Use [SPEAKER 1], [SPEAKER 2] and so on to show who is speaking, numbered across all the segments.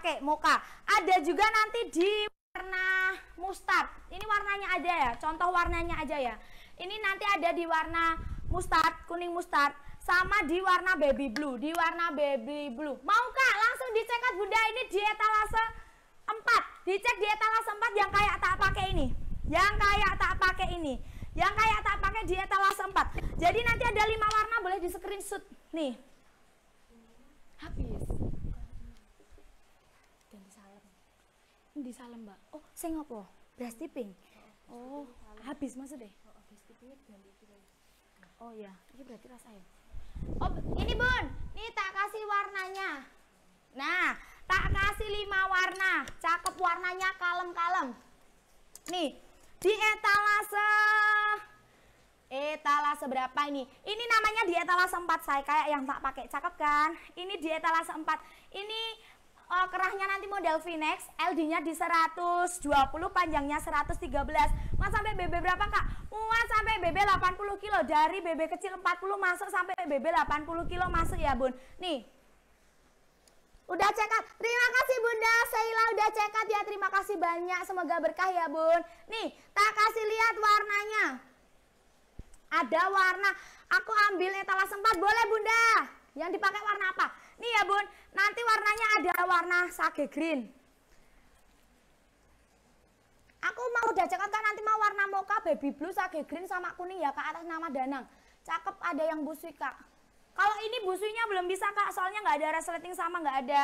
[SPEAKER 1] pakai mocha. Ada juga nanti di warna mustard. Ini warnanya aja ya, contoh warnanya aja ya. Ini nanti ada di warna mustard, kuning mustard sama di warna baby blue, di warna baby blue. Mau Kak langsung dicekat kan, Bunda ini di etalase 4. Dicek di etalase 4 yang kayak tak pakai ini. Yang kayak tak pakai ini. Yang kayak tak pakai di etalase 4. Jadi nanti ada 5 warna boleh di screenshot nih. Habis. Di mbak. Oh, sing apa? Beras tiping. Oh, habis maksudnya? Oh, habis oh, tipingnya ganti gitu ya? Oh ya. ini berarti rasanya. Ya? Oh, ini Bun, ini tak kasih warnanya. Nah, tak kasih lima warna. Cakep warnanya kalem-kalem. Nih, di etalase etalase berapa ini? Ini namanya di etalase 4 saya kayak yang tak pakai. Cakep kan? Ini di etalase 4. Ini Oh kerahnya nanti model Phoenix, LD-nya di 120, panjangnya 113. Mas sampai BB berapa Kak? Muat sampai BB 80 kilo dari BB kecil 40 masuk sampai BB 80 kilo masuk ya Bun. Nih, Udah cekat. Terima kasih Bunda Sheila udah cekat ya. Terima kasih banyak. Semoga berkah ya Bun. Nih, tak kasih lihat warnanya. Ada warna. Aku ambil etalase 4. Boleh Bunda? Yang dipakai warna apa? Nih ya bun, nanti warnanya ada warna sage green. Aku mau udah dajakan kan nanti mau warna mocha, baby blue, sage green sama kuning ya kak atas nama Danang. Cakep ada yang busui kak. Kalau ini busuinya belum bisa kak, soalnya nggak ada resleting sama nggak ada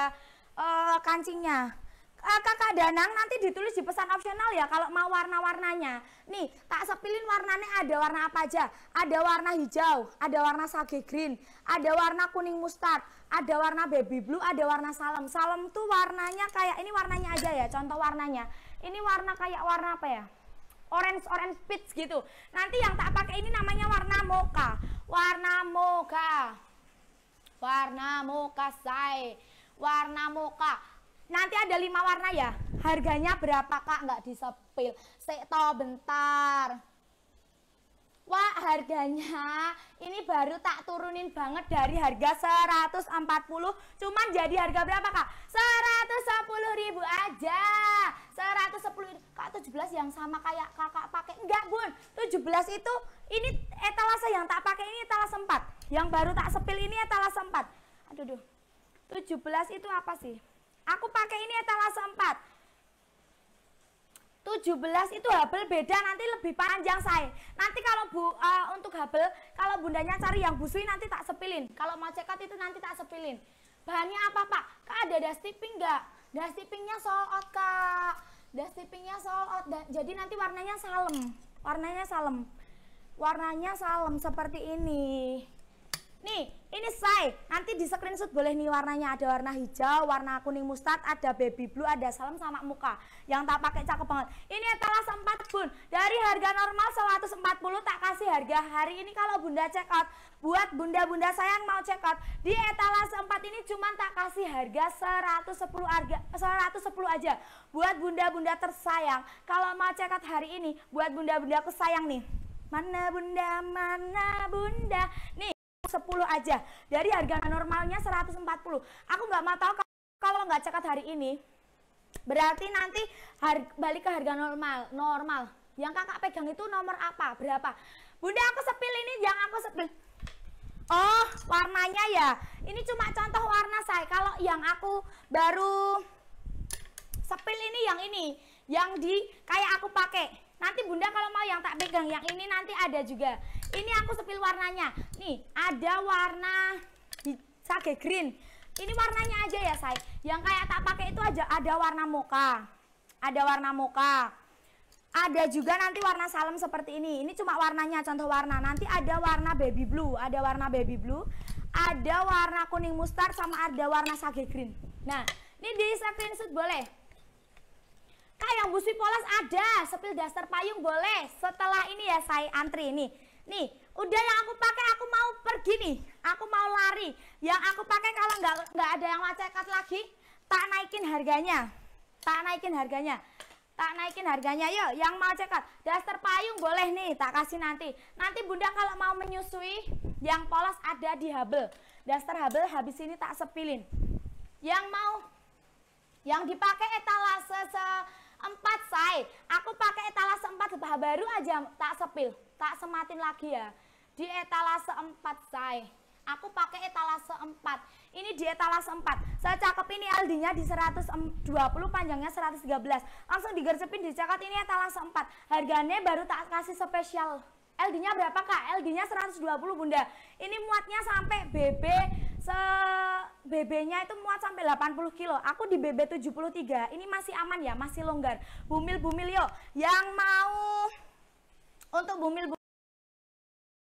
[SPEAKER 1] uh, kancingnya uh, kakak danang nanti ditulis di pesan opsional ya kalau mau warna-warnanya. Nih, tak sepilin warnanya ada warna apa aja. Ada warna hijau, ada warna sage green, ada warna kuning mustard, ada warna baby blue, ada warna salam. Salam tuh warnanya kayak ini warnanya aja ya, contoh warnanya. Ini warna kayak warna apa ya? Orange orange peach gitu. Nanti yang tak pakai ini namanya warna mocha. Warna mocha. Warna mocha say. Warna mocha nanti ada lima warna ya harganya berapa kak nggak disepil sekto bentar wah harganya ini baru tak turunin banget dari harga 140 cuman jadi harga berapa kak 110 ribu aja 110 ribu. kak 17 yang sama kayak kakak pakai enggak bun 17 itu ini etalase yang tak pakai ini etalase 4 yang baru tak sepil ini etalase 4 aduh duh 17 itu apa sih Aku pakai ini etalase 4. 17 itu habel beda nanti lebih panjang saya. Nanti kalau Bu uh, untuk habel kalau bundanya cari yang busui nanti tak sepilin. Kalau mau cekat itu nanti tak sepilin. Bahannya apa, Pak? Kak ada das tipping enggak? Das tippingnya sold out, Kak. tippingnya sold out. Jadi nanti warnanya salem. Warnanya salem. Warnanya salem seperti ini nanti di screenshot boleh nih warnanya ada warna hijau, warna kuning mustard, ada baby blue, ada salam sama muka. Yang tak pakai cakep banget. Ini etalase 4 bun. Dari harga normal 140 tak kasih harga hari ini kalau Bunda check out. Buat bunda-bunda sayang mau check out di etalase 4 ini cuman tak kasih harga 110 harga 110 aja. Buat bunda-bunda tersayang kalau mau check out hari ini buat bunda bunda aku sayang nih. Mana bunda, mana bunda Nih 10 aja dari harga normalnya 140 aku nggak mau tahu kalau nggak cekat hari ini berarti nanti balik ke harga normal normal yang kakak pegang itu nomor apa berapa bunda aku sepil ini yang aku sepil oh warnanya ya ini cuma contoh warna saya kalau yang aku baru sepil ini yang ini yang di kayak aku pakai nanti bunda kalau mau yang tak pegang yang ini nanti ada juga ini aku sepil warnanya nih ada warna sage green ini warnanya aja ya say yang kayak tak pakai itu aja ada warna moka ada warna moka ada juga nanti warna salem seperti ini ini cuma warnanya contoh warna nanti ada warna baby blue ada warna baby blue ada warna kuning mustard sama ada warna sage green nah ini di screenshot boleh kayak yang polos ada sepil daster payung boleh setelah ini ya saya antri ini. Nih, udah yang aku pakai aku mau pergi nih. Aku mau lari. Yang aku pakai kalau nggak nggak ada yang cekat lagi, tak naikin harganya. Tak naikin harganya. Tak naikin harganya. Yuk, yang mau cekat daster payung boleh nih, tak kasih nanti. Nanti Bunda kalau mau menyusui yang polos ada di habel. Daster habel habis ini tak sepilin. Yang mau yang dipakai etalase se Empat say, aku pakai etalase empat baru aja tak sepil, tak sematin lagi ya. Di etalase empat say, aku pakai etalase empat. Ini di etalase empat. Saya cakep ini aldinya di 120, panjangnya 113. Langsung digercepin, cakat ini etalase empat. Harganya baru tak kasih spesial. LD-nya berapa kak? LD-nya 120 bunda. Ini muatnya sampai BB se BB-nya itu muat sampai 80 kilo. Aku di BB 73. Ini masih aman ya, masih longgar. Bumil-bumil yo yang mau untuk bumil